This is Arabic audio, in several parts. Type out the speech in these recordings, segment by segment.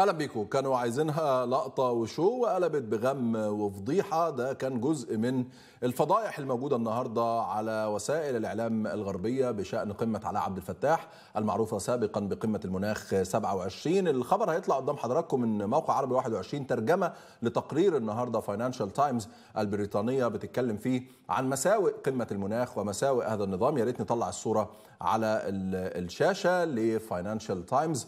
اهلا بيكم كانوا عايزينها لقطه وشو وقلبت بغم وفضيحه ده كان جزء من الفضائح الموجوده النهارده على وسائل الاعلام الغربيه بشان قمه علاء عبد الفتاح المعروفه سابقا بقمه المناخ 27 الخبر هيطلع قدام حضراتكم من موقع عربي 21 ترجمه لتقرير النهارده فاينانشال تايمز البريطانيه بتتكلم فيه عن مساوئ قمه المناخ ومساوئ هذا النظام يا ريت نطلع الصوره على الشاشه لفاينانشال تايمز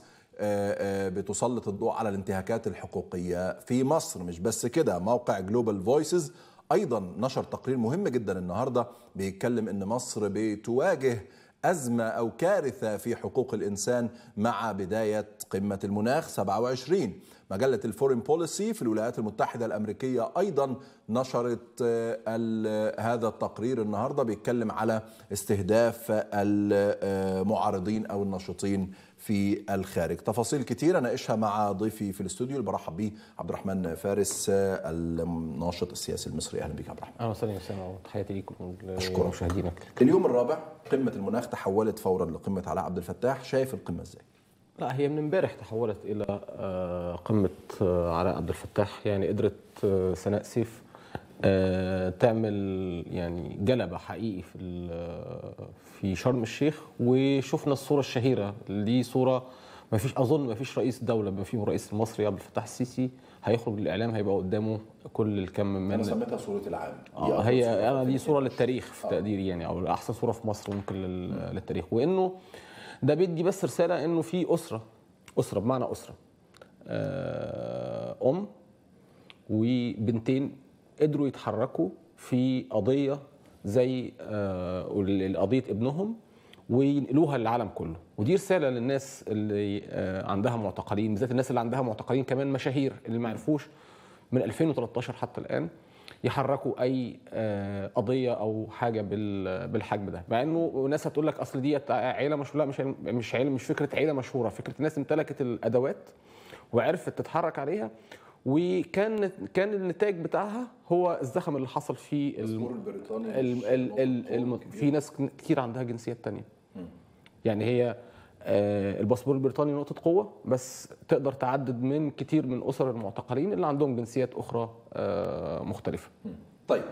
بتسلط الضوء على الانتهاكات الحقوقيه في مصر مش بس كده موقع جلوبال فويسز ايضا نشر تقرير مهم جدا النهارده بيتكلم ان مصر بتواجه أزمة أو كارثة في حقوق الإنسان مع بداية قمة المناخ 27 مجلة الفورين بوليسي في الولايات المتحدة الأمريكية أيضا نشرت آه، آه، هذا التقرير النهاردة بيتكلم على استهداف المعارضين آه، أو الناشطين في الخارج تفاصيل أنا ناقشها مع ضيفي في الاستوديو اللي برحب به عبد الرحمن فارس الناشط السياسي المصري أهلا بك عبد الرحمن أهلا وسهلا وسهلا تحياتي ليكم ولمشاهدينك اليوم الرابع قمة المناخ تحولت فورا لقمة علاء عبد الفتاح شايف القمة إزاي؟ لا هي من امبارح تحولت الى آه، قمه آه، علاء عبد الفتاح يعني قدرت آه، سناء سيف آه، تعمل يعني جلبه حقيقي في في شرم الشيخ وشفنا الصوره الشهيره دي صوره ما فيش اظن ما فيش رئيس دوله بما فيهم الرئيس المصري عبد الفتاح السيسي هيخرج للاعلام هيبقى قدامه كل الكم من انا سميتها صوره العام اه هي انا دي صوره للتاريخ في آه. تقديري يعني او احسن صوره في مصر ممكن للتاريخ وانه ده بيدي بس رساله انه في اسره اسره بمعنى اسره آه، ام وبنتين قدروا يتحركوا في قضيه زي آه، قضيه ابنهم وينقلوها للعالم كله ودي رساله للناس اللي آه، عندها معتقلين بالذات الناس اللي عندها معتقلين كمان مشاهير اللي ما عرفوش من 2013 حتى الان يحركوا اي آه، قضيه او حاجه بالحجم ده مع انه ناس هتقول لك اصل دي عيله مشهوره مش مش عيله مش فكره عيله مشهوره فكره الناس امتلكت الادوات وعرفت تتحرك عليها وكان كان النتاج بتاعها هو الزخم اللي حصل في البريطاني في ناس كتير عندها جنسيات تانية يعني هي آه، الباسبور البريطاني نقطه قوه بس تقدر تعدد من كتير من اسر المعتقلين اللي عندهم جنسيات اخرى آه، مختلفه طيب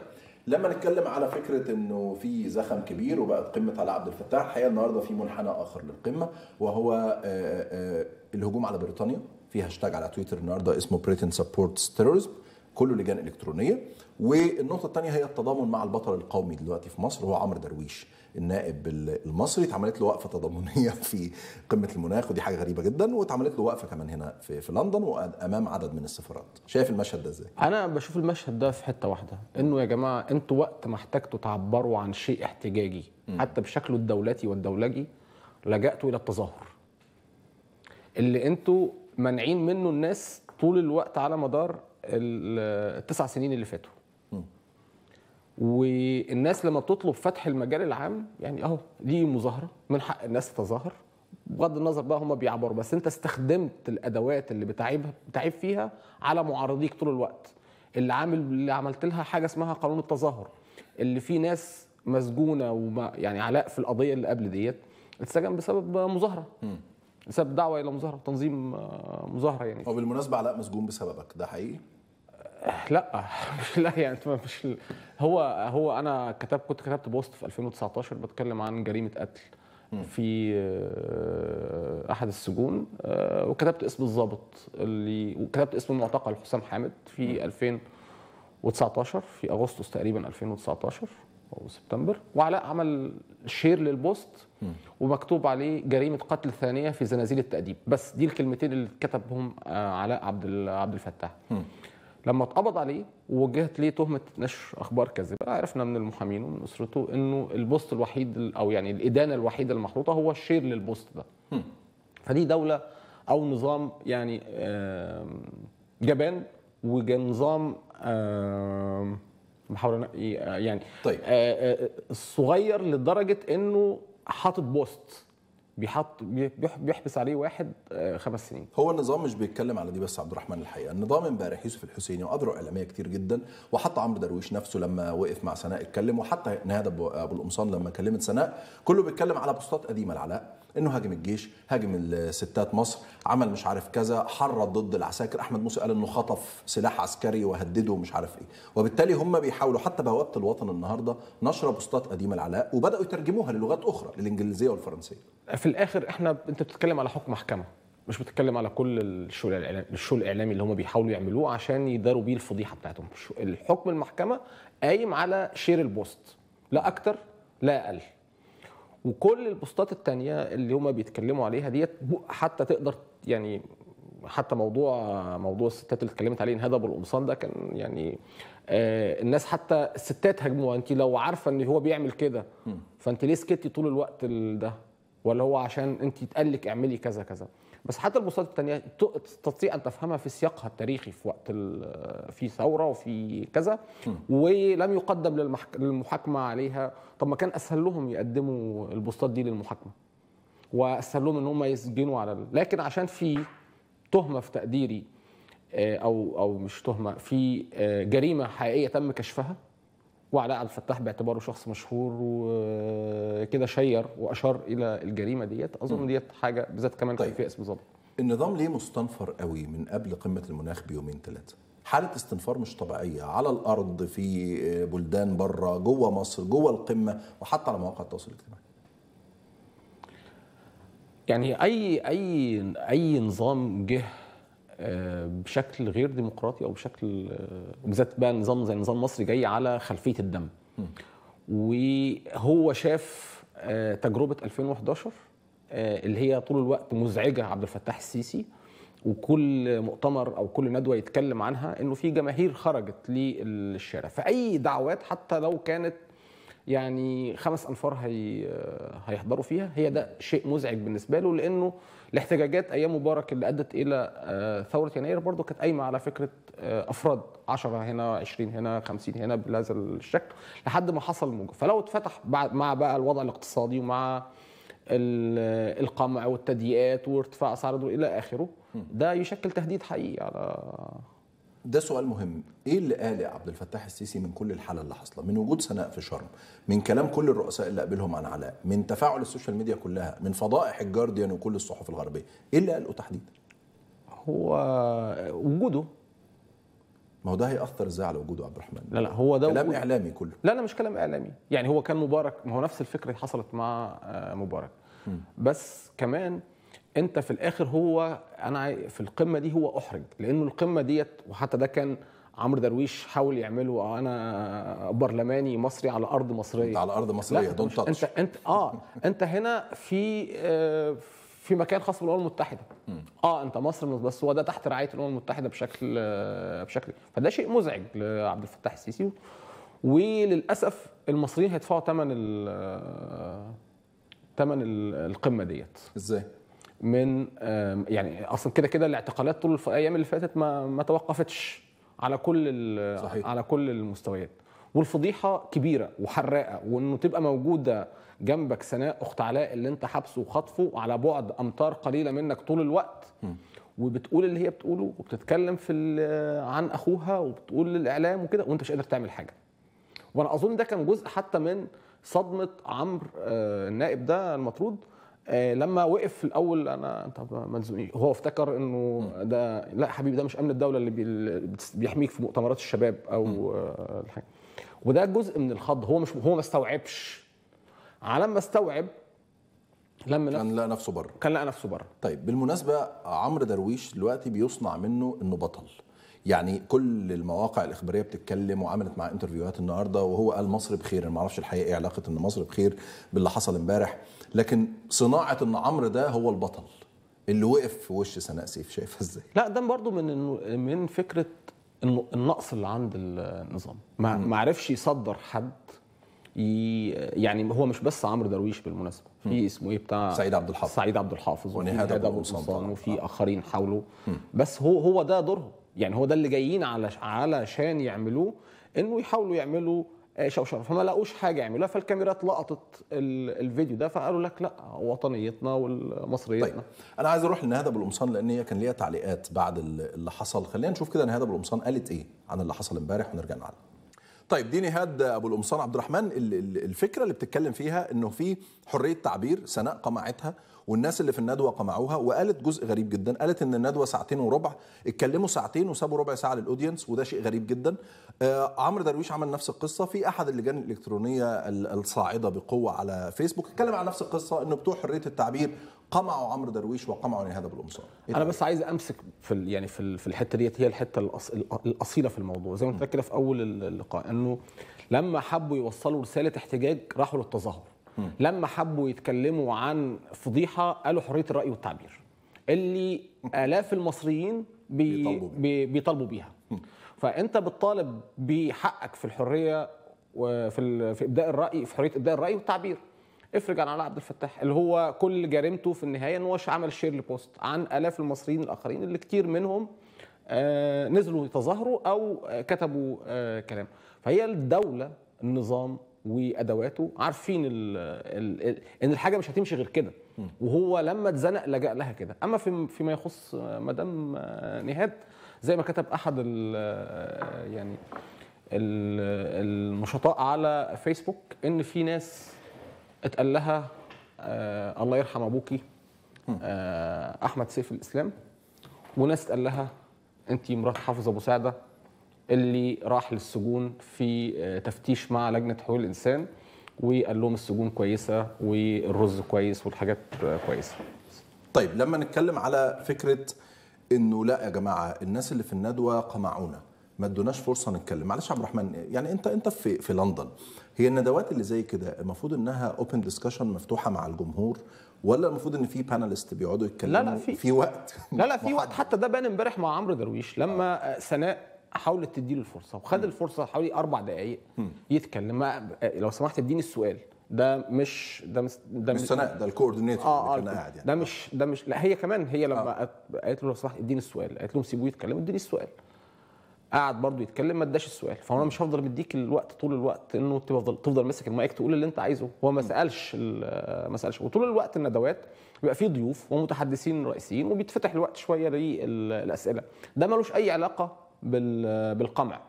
لما نتكلم على فكره انه في زخم كبير وبقت قمه على عبد الفتاح الحقيقه النهارده في منحنى اخر للقمه وهو آه، الهجوم على بريطانيا في هاشتاج على تويتر النهارده اسمه بريتن سبورتس تيرورزم كله لجان الكترونيه والنقطه الثانيه هي التضامن مع البطل القومي دلوقتي في مصر هو عمرو درويش النائب المصري اتعملت له وقفه تضامنيه في قمه المناخ ودي حاجه غريبه جدا واتعملت له وقفه كمان هنا في, في لندن وامام عدد من السفارات شايف المشهد ده ازاي انا بشوف المشهد ده في حته واحده انه يا جماعه انتوا وقت ما احتجتوا تعبروا عن شيء احتجاجي م. حتى بشكله الدولتي والدولجي لجأتوا الى التظاهر اللي انتوا مانعين منه الناس طول الوقت على مدار التسع سنين اللي فاتوا والناس لما بتطلب فتح المجال العام يعني اهو دي مظاهره من حق الناس تتظاهر بغض النظر بقى هم بيعبروا بس انت استخدمت الادوات اللي بتعيب بتعيب فيها على معارضيك طول الوقت اللي عامل اللي عملت لها حاجه اسمها قانون التظاهر اللي في ناس مسجونه وما يعني علاء في القضيه اللي قبل ديت اتسجن بسبب مظاهره بسبب دعوه الى مظاهره تنظيم آه، مظاهره يعني هو بالمناسبه علاء مسجون بسببك ده حقيقي؟ آه، لا مش لا يعني مش هو هو انا كتبت كنت كتبت بوست في 2019 بتكلم عن جريمه قتل في آه، احد السجون وكتبت اسم الضابط اللي وكتبت اسم المعتقل حسام حامد في 2019 في اغسطس تقريبا 2019 وسبتمبر وعلاء عمل شير للبوست ومكتوب عليه جريمه قتل ثانيه في زنازين التاديب بس دي الكلمتين اللي كتبهم آه، علاء عبد عبد الفتاح لما اتقبض عليه ووجهت ليه تهمه نشر اخبار كاذبه عرفنا من المحامين ومن اسرته انه البوست الوحيد او يعني الادانه الوحيده المحروطه هو الشير للبوست ده فدي دوله او نظام يعني جبان ونظام بحاول يعني طيب آه، آه، صغير لدرجه انه حاطط بوست بيحط بيحبس عليه واحد آه، خمس سنين هو النظام مش بيتكلم على دي بس عبد الرحمن الحقيقه النظام امبارح يوسف الحسيني واضرع اعلاميه كتير جدا وحتى عمرو درويش نفسه لما وقف مع سناء اتكلم وحتى نهاد ابو القمصان لما كلمت سناء كله بيتكلم على بوستات قديمه العلاء انه هاجم الجيش هاجم الستات مصر عمل مش عارف كذا حرض ضد العساكر احمد موسى قال انه خطف سلاح عسكري وهدده ومش عارف ايه وبالتالي هم بيحاولوا حتى بوابه الوطن النهارده نشر بوستات قديمه العلاء وبداوا يترجموها للغات اخرى للانجليزيه والفرنسيه في الاخر احنا انت بتتكلم على حكم محكمه مش بتتكلم على كل الشغل الاعلامي الشغل الاعلامي اللي هم بيحاولوا يعملوه عشان يداروا بيه الفضيحه بتاعتهم الحكم المحكمه قايم على شير البوست لا اكتر لا اقل وكل البوستات التانية اللي هما بيتكلموا عليها ديت حتى تقدر يعني حتى موضوع موضوع الستات اللي اتكلمت عليه انهدب القمصان ده كان يعني آه الناس حتى الستات هاجموها انت لو عارفه ان هو بيعمل كده فانت ليه سكتي طول الوقت ده ولا هو عشان انت اتقال لك اعملي كذا كذا بس حتى البوستات الثانيه تستطيع ان تفهمها في سياقها التاريخي في وقت في ثوره وفي كذا ولم يقدم للمحاكمه عليها طب ما كان اسهل لهم يقدموا البوستات دي للمحاكمه واسهل لهم ان هم يسجنوا على لكن عشان في تهمه في تقديري آه، او او مش تهمه في آه، جريمه حقيقيه تم كشفها وعلاء عبد الفتاح باعتباره شخص مشهور وكده شير واشار الى الجريمه ديت اظن ديت حاجه بالذات كمان طيب. في بالظبط النظام ليه مستنفر قوي من قبل قمه المناخ بيومين ثلاثه حاله استنفار مش طبيعيه على الارض في بلدان بره جوه مصر جوه القمه وحتى على مواقع التواصل الاجتماعي يعني اي اي اي نظام جه آه، بشكل غير ديمقراطي او بشكل آه، بالذات بقى نظام زي نظام مصري جاي على خلفيه الدم وهو شاف آه، تجربه 2011 اللي هي طول الوقت مزعجه عبد الفتاح السيسي وكل مؤتمر او كل ندوه يتكلم عنها انه في جماهير خرجت للشارع فاي دعوات حتى لو كانت يعني خمس انفار هي هيحضروا فيها هي ده شيء مزعج بالنسبه له لانه الاحتجاجات ايام مبارك اللي ادت الى آه، ثوره يناير برضه كانت قايمه على فكره آه، افراد 10 هنا 20 هنا 50 هنا بهذا الشكل لحد ما حصل الموجه فلو اتفتح مع بقى الوضع الاقتصادي ومع القمع والتضييقات وارتفاع اسعار الى اخره ده يشكل تهديد حقيقي على ده سؤال مهم ايه اللي قال عبد الفتاح السيسي من كل الحاله اللي حاصله من وجود سناء في شرم من كلام كل الرؤساء اللي قابلهم عن علاء من تفاعل السوشيال ميديا كلها من فضائح الجارديان وكل الصحف الغربيه ايه اللي قاله تحديدا هو وجوده ما هو ده هيأثر ازاي على وجوده عبد الرحمن؟ لا لا هو ده كلام وجود. اعلامي كله لا لا مش كلام اعلامي، يعني هو كان مبارك ما هو نفس الفكره حصلت مع آه، مبارك م. بس كمان انت في الاخر هو انا في القمه دي هو احرج لانه القمه ديت وحتى ده كان عمرو درويش حاول يعمله آه، انا برلماني مصري على ارض مصريه انت على ارض مصريه دون تاتش انت انت اه انت هنا في آه، في مكان خاص بالامم المتحده اه انت مصر بس هو ده تحت رعايه الامم المتحده بشكل بشكل فده شيء مزعج لعبد الفتاح السيسي وللاسف المصريين هيدفعوا ثمن ثمن آه، القمه ديت ازاي من يعني اصلا كده كده الاعتقالات طول الايام اللي فاتت ما ما توقفتش على كل صحيح. على كل المستويات والفضيحه كبيره وحراقه وانه تبقى موجوده جنبك سناء اخت علاء اللي انت حبسه وخطفه على بعد امتار قليله منك طول الوقت وبتقول اللي هي بتقوله وبتتكلم في عن اخوها وبتقول للاعلام وكده وانت مش قادر تعمل حاجه وانا اظن ده كان جزء حتى من صدمه عمرو آه، النائب ده المطرود آه، لما وقف في الاول انا طب ملزومين هو افتكر انه ده لا حبيبي ده مش امن الدوله اللي بيحميك في مؤتمرات الشباب او آه، الحاجه وده جزء من الخض هو مش هو ما استوعبش على ما استوعب لما كان لقى نفسه بره كان لقى نفسه بره طيب بالمناسبه عمرو درويش دلوقتي بيصنع منه انه بطل يعني كل المواقع الاخباريه بتتكلم وعملت مع انترفيوهات النهارده وهو قال مصر بخير انا ما اعرفش الحقيقه ايه علاقه ان مصر بخير باللي حصل امبارح لكن صناعه ان عمرو ده هو البطل اللي وقف في وش سناء سيف شايفها ازاي لا ده برضو من من فكره النقص اللي عند النظام ما عرفش يصدر حد يعني هو مش بس عمرو درويش بالمناسبه في اسمه ايه بتاع سعيد عبد الحافظ سعيد عبد الحافظ ونهاد ابو وفي آه. اخرين حوله بس هو هو ده دورهم يعني هو ده اللي جايين على علشان يعملوه انه يحاولوا يعملوا آه، شوشره فما لاقوش حاجه يعملوها فالكاميرات لقطت الفيديو ده فقالوا لك لا وطنيتنا ومصريتنا طيب. انا عايز اروح لنهاد ابو القمصان لان هي كان ليها تعليقات بعد اللي حصل خلينا نشوف كده نهاد ابو القمصان قالت ايه عن اللي حصل امبارح ونرجع نعلم طيب دي نهاد ابو القمصان عبد الرحمن الفكره اللي بتتكلم فيها انه في حريه تعبير سناء قمعتها والناس اللي في الندوه قمعوها وقالت جزء غريب جدا قالت ان الندوه ساعتين وربع اتكلموا ساعتين وسابوا ربع ساعه للاودينس وده شيء غريب جدا آه عمرو درويش عمل نفس القصه في احد اللجان الالكترونيه الصاعده بقوه على فيسبوك اتكلم عن نفس القصه انه بتوع حريه التعبير قمعوا عمرو درويش وقمعوا نهاد بالامصار إيه انا بس عايز امسك في يعني في الحته ديت هي الحته الاصيله في الموضوع زي ما قلت كده في اول اللقاء انه لما حبوا يوصلوا رساله احتجاج راحوا للتظاهر لما حبوا يتكلموا عن فضيحه قالوا حريه الراي والتعبير اللي الاف المصريين بي بيطالبوا, بي بيطالبوا بيها فانت بتطالب بحقك في الحريه وفي في ابداء الراي في حريه ابداء الراي والتعبير افرج عن علاء عبد الفتاح اللي هو كل جريمته في النهايه ان هو عمل شير لبوست عن الاف المصريين الاخرين اللي كتير منهم آه، نزلوا يتظاهروا او آه، كتبوا آه، كلام فهي الدوله النظام وادواته عارفين ال ال الـ ان الحاجه مش هتمشي غير كده وهو لما اتزنق لجا لها كده اما في فيما يخص مدام نهاد زي ما كتب احد ال يعني ال النشطاء على فيسبوك ان في ناس اتقال لها آه الله يرحم ابوكي آه احمد سيف الاسلام وناس اتقال لها انت مرات حافظ ابو سعده اللي راح للسجون في آه، تفتيش مع لجنه حقوق الانسان وقال لهم السجون كويسه والرز كويس والحاجات آه، كويسه. طيب لما نتكلم على فكره انه لا يا جماعه الناس اللي في الندوه قمعونا ما ادوناش فرصه نتكلم معلش عبد الرحمن يعني انت انت في في لندن هي الندوات اللي زي كده المفروض انها اوبن ديسكشن مفتوحه مع الجمهور ولا المفروض ان في بانلست بيقعدوا يتكلموا لا لا في, في وقت لا لا في وقت حتى ده بان امبارح مع عمرو درويش لما آه. سناء حاولت تديله الفرصه وخد الفرصه حوالي اربع دقائق يتكلم لو سمحت اديني السؤال ده مش ده مش ده مش سناء ده الكوردينيتور آه اللي آه، كان قاعد يعني ده مش ده مش لا هي كمان هي لما آه. قالت له لو سمحت اديني السؤال قالت لهم سيبوه يتكلم اديني السؤال قعد برضه يتكلم ما اداش السؤال فانا مش هفضل مديك الوقت طول الوقت انه تفضل تفضل ماسك المايك تقول اللي انت عايزه هو ما سالش ما سالش وطول الوقت الندوات بيبقى فيه ضيوف ومتحدثين رئيسيين وبيتفتح الوقت شويه للاسئله ده ملوش اي علاقه بالقمع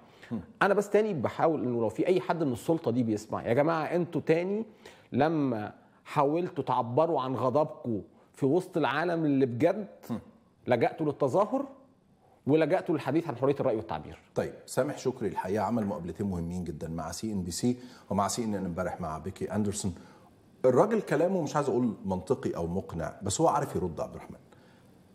انا بس تاني بحاول انه لو في اي حد من السلطه دي بيسمع يا جماعه انتوا تاني لما حاولتوا تعبروا عن غضبكم في وسط العالم اللي بجد لجأتوا للتظاهر ولجأتوا للحديث عن حريه الراي والتعبير. طيب سامح شكري الحقيقه عمل مقابلتين مهمين جدا مع سي ان بي سي ومع سي ان ان امبارح مع بيكي اندرسون. الراجل كلامه مش عايز اقول منطقي او مقنع بس هو عارف يرد عبد الرحمن.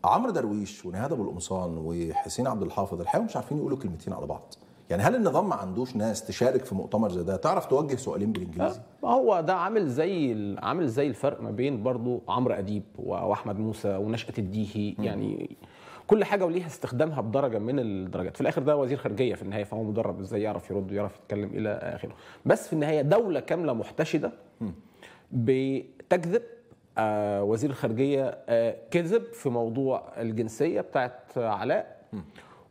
عمرو درويش ونهاد ابو القمصان وحسين عبد الحافظ الحقيقه مش عارفين يقولوا كلمتين على بعض يعني هل النظام ما عندوش ناس تشارك في مؤتمر زي ده تعرف توجه سؤالين بالانجليزي آه، هو ده عامل زي عامل زي الفرق ما بين برضه عمرو اديب واحمد موسى ونشاه الديهي يعني كل حاجه وليها استخدامها بدرجه من الدرجات في الاخر ده وزير خارجيه في النهايه فهو مدرب ازاي يعرف يرد ويعرف يتكلم الى اخره بس في النهايه دوله كامله محتشده بتكذب آه، وزير الخارجيه آه، كذب في موضوع الجنسيه بتاعت علاء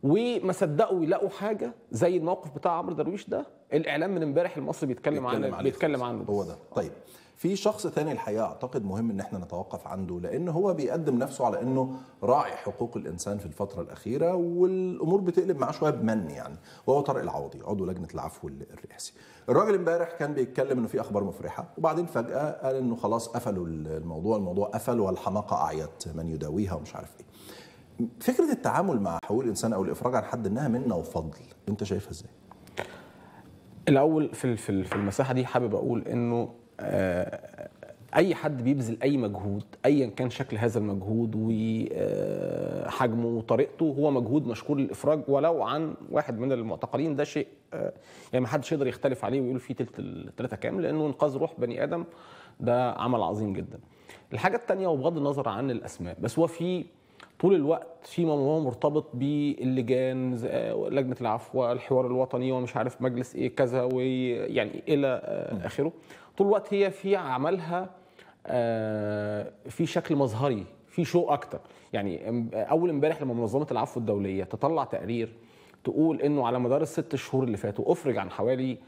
وما صدقوا يلاقوا حاجه زي الموقف بتاع عمرو درويش ده الاعلام من امبارح المصري بيتكلم, بيتكلم عنه بيتكلم عنه هو ده طيب في شخص ثاني الحقيقه اعتقد مهم ان احنا نتوقف عنده لان هو بيقدم نفسه على انه راعي حقوق الانسان في الفتره الاخيره والامور بتقلب معاه شويه بمن يعني وهو طارق العوضي عضو لجنه العفو الرئاسي الراجل امبارح كان بيتكلم انه في اخبار مفرحه وبعدين فجاه قال انه خلاص قفلوا الموضوع الموضوع قفل والحماقه اعيت من يداويها ومش عارف ايه فكره التعامل مع حقوق الانسان او الافراج عن حد انها منه وفضل انت شايفها ازاي الاول في في المساحه دي حابب اقول انه آه، اي حد بيبذل اي مجهود ايا كان شكل هذا المجهود وحجمه آه، وطريقته هو مجهود مشكور للافراج ولو عن واحد من المعتقلين ده شيء آه، يعني ما حدش يقدر يختلف عليه ويقول فيه تلت التلاته كام لانه انقاذ روح بني ادم ده عمل عظيم جدا. الحاجه الثانيه وبغض النظر عن الاسماء بس هو في طول الوقت فيما ما مرتبط باللجان آه، لجنه العفو الحوار الوطني ومش عارف مجلس ايه كذا ويعني الى آه، اخره طول الوقت هي في عملها آه، في شكل مظهري في شو اكتر يعني اول امبارح لما منظمه العفو الدوليه تطلع تقرير تقول انه على مدار الست شهور اللي فاتوا افرج عن حوالي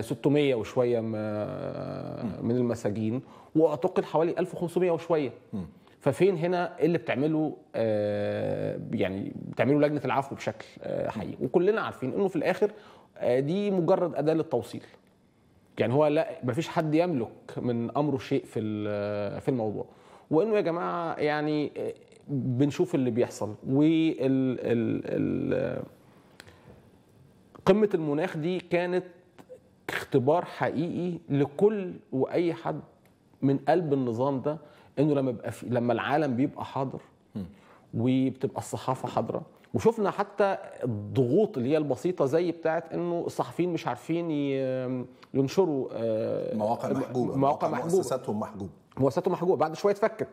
600 وشويه من المساجين واعتقل حوالي 1500 وشويه ففين هنا إيه اللي بتعمله آه، يعني بتعمله لجنه العفو بشكل آه، حقيقي وكلنا عارفين انه في الاخر آه، دي مجرد اداه للتوصيل يعني هو لا مفيش حد يملك من امره شيء في في الموضوع وانه يا جماعه يعني بنشوف اللي بيحصل وال ال ال قمه المناخ دي كانت اختبار حقيقي لكل واي حد من قلب النظام ده انه لما يبقى في لما العالم بيبقى حاضر وبتبقى الصحافه حاضره وشفنا حتى الضغوط اللي هي البسيطه زي بتاعه انه الصحفيين مش عارفين ينشروا آه، مواقع محجوبه مواقع محجوبه مؤسساتهم محجوبه مؤسساتهم محجوبه بعد شويه اتفكت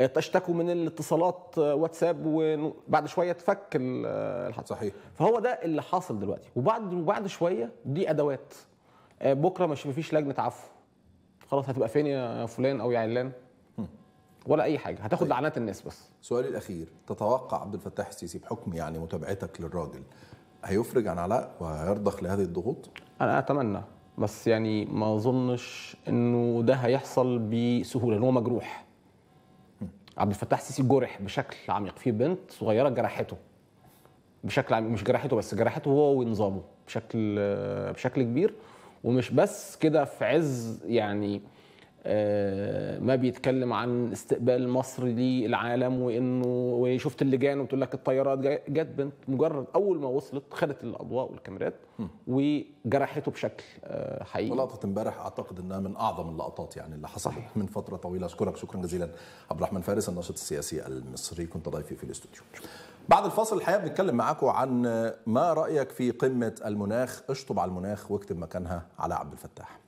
اشتكوا آه، من الاتصالات آه، واتساب وبعد شويه اتفك الحد صحيح فهو ده اللي حاصل دلوقتي وبعد وبعد شويه دي ادوات بكره مش مفيش لجنه عفو خلاص هتبقى فين يا فلان او يا علان ولا اي حاجه هتاخد طيب. لعنات الناس بس سؤالي الاخير تتوقع عبد الفتاح السيسي بحكم يعني متابعتك للراجل هيفرج عن علاء وهيرضخ لهذه الضغوط انا اتمنى بس يعني ما اظنش انه ده هيحصل بسهوله ان هو مجروح عبد الفتاح السيسي جرح بشكل عميق في بنت صغيره جرحته بشكل عميق مش جرحته بس جرحته هو ونظامه بشكل بشكل كبير ومش بس كده في عز يعني آه، ما بيتكلم عن استقبال مصر للعالم وانه وشفت اللجان وتقول لك الطيارات جت بنت مجرد اول ما وصلت خدت الاضواء والكاميرات وجرحته بشكل آه، حقيقي ولقطه امبارح اعتقد انها من اعظم اللقطات يعني اللي حصلت صحيح. من فتره طويله اشكرك شكرا جزيلا عبد الرحمن فارس الناشط السياسي المصري كنت ضيفي في الاستوديو بعد الفاصل الحقيقه بنتكلم معاكم عن ما رايك في قمه المناخ اشطب على المناخ واكتب مكانها على عبد الفتاح